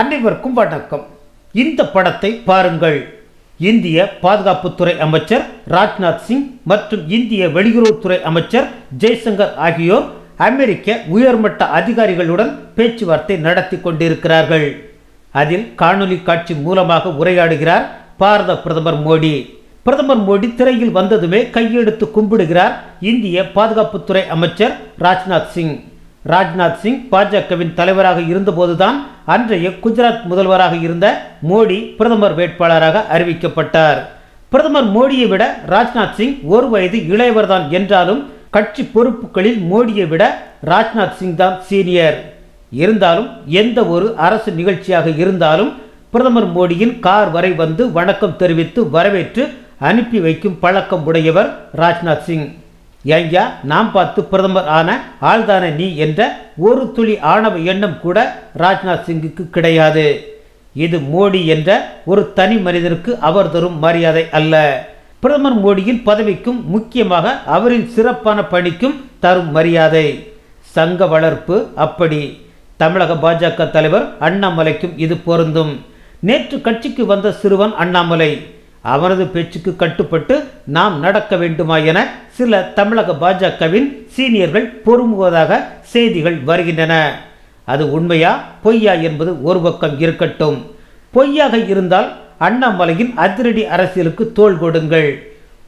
அனைவருக்கும் வணக்கம் இந்த படத்தை பாருங்கள் இந்திய பாதுகாப்புத்துறை அமைச்சர் ராஜ்நாத் சிங் மற்றும் இந்திய வெளியுறவுத்துறை அமைச்சர் ஜெய்சங்கர் ஆகியோர் அமெரிக்க உயர்மட்ட அதிகாரிகளுடன் பேச்சுவார்த்தை நடத்தி கொண்டிருக்கிறார்கள் அதில் காணொலி காட்சி மூலமாக உரையாடுகிறார் பாரத பிரதமர் மோடி பிரதமர் மோடி திரையில் வந்ததுமே கையெடுத்து கும்பிடுகிறார் இந்திய பாதுகாப்புத்துறை அமைச்சர் ராஜ்நாத் சிங் ராஜ்நாத் சிங் பாஜகவின் தலைவராக இருந்தபோதுதான் அன்றைய குஜராத் முதல்வராக இருந்த மோடி பிரதமர் வேட்பாளராக அறிவிக்கப்பட்டார் பிரதமர் மோடியை விட ராஜ்நாத் சிங் ஒரு வயது இளையவர்தான் என்றாலும் கட்சி பொறுப்புகளில் மோடியை விட ராஜ்நாத் சிங் தான் சீனியர் இருந்தாலும் எந்த ஒரு அரசு நிகழ்ச்சியாக இருந்தாலும் பிரதமர் மோடியின் கார் வரை வந்து வணக்கம் தெரிவித்து வரவேற்று அனுப்பி வைக்கும் பழக்கம் உடையவர் ராஜ்நாத் சிங் ஐயா நாம் பார்த்து பிரதமர் ஆன ஆள்தான நீ என்ற ஒரு துளி ஆணவ எண்ணம் கூட ராஜ்நாத் சிங்குக்கு கிடையாது இது மோடி என்ற ஒரு தனி மனிதனுக்கு அவர் தரும் மரியாதை அல்ல பிரதமர் மோடியின் பதவிக்கும் முக்கியமாக அவரின் சிறப்பான பணிக்கும் தரும் மரியாதை சங்க வளர்ப்பு அப்படி தமிழக பாஜக தலைவர் அண்ணாமலைக்கும் இது பொருந்தும் நேற்று கட்சிக்கு வந்த சிறுவன் அண்ணாமலை அவரது பேச்சுக்கு கட்டுப்பட்டு நாம் நடக்க வேண்டுமா என சில தமிழக பாஜகவின் சீனியர்கள் பொறுமுவதாக செய்திகள் வருகின்றன அது உண்மையா பொய்யா என்பது ஒரு பக்கம் இருக்கட்டும் பொய்யாக இருந்தால் அண்ணாமலையின் அதிரடி அரசியலுக்கு தோல் கொடுங்கள்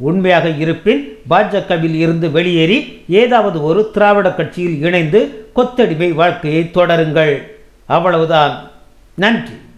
உண்மையாக இருப்பின் பாஜகவில் இருந்து வெளியேறி ஏதாவது ஒரு திராவிட கட்சியில் இணைந்து கொத்தடிமை வாழ்க்கையை தொடருங்கள் அவ்வளவுதான் நன்றி